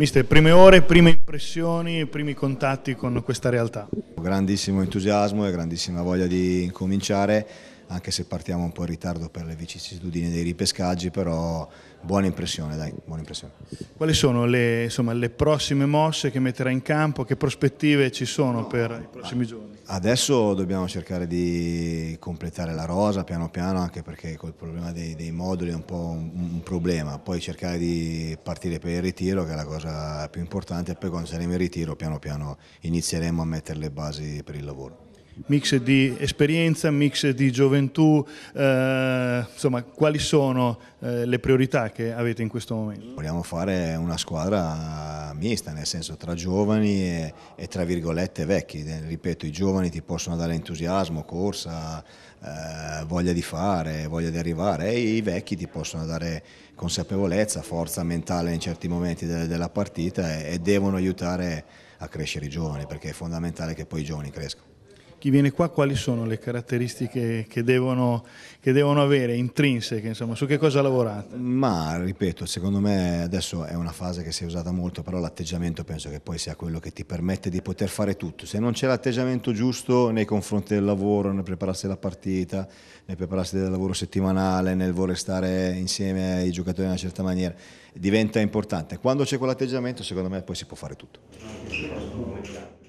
Mister, prime ore, prime impressioni, primi contatti con questa realtà? Grandissimo entusiasmo e grandissima voglia di incominciare anche se partiamo un po' in ritardo per le vicissitudini dei ripescaggi, però buona impressione, dai, buona impressione. Quali sono le, insomma, le prossime mosse che metterà in campo, che prospettive ci sono no, per i prossimi giorni? Adesso dobbiamo cercare di completare la rosa piano piano, anche perché col problema dei, dei moduli è un po' un, un, problema, poi cercare di partire per il ritiro, che è la cosa più importante, e poi quando saremo in ritiro piano piano inizieremo a mettere le basi per il lavoro mix di esperienza, mix di gioventù, eh, insomma quali sono eh, le priorità che avete in questo momento? Vogliamo fare una squadra mista, nel senso tra giovani e, e tra virgolette vecchi, eh, ripeto i giovani ti possono dare entusiasmo, corsa, eh, voglia di fare, voglia di arrivare e i vecchi ti possono dare consapevolezza, forza mentale in certi momenti de della partita e, e devono aiutare a crescere i giovani perché è fondamentale che poi i giovani crescano chi viene qua quali sono le caratteristiche che devono, che devono avere, intrinseche, insomma, su che cosa lavorate? Ma ripeto, secondo me adesso è una fase che si è usata molto, però l'atteggiamento penso che poi sia quello che ti permette di poter fare tutto. Se non c'è l'atteggiamento giusto nei confronti del lavoro, nel prepararsi la partita, nel prepararsi del lavoro settimanale, nel voler stare insieme ai giocatori in una certa maniera, diventa importante. Quando c'è quell'atteggiamento, secondo me poi si può fare tutto.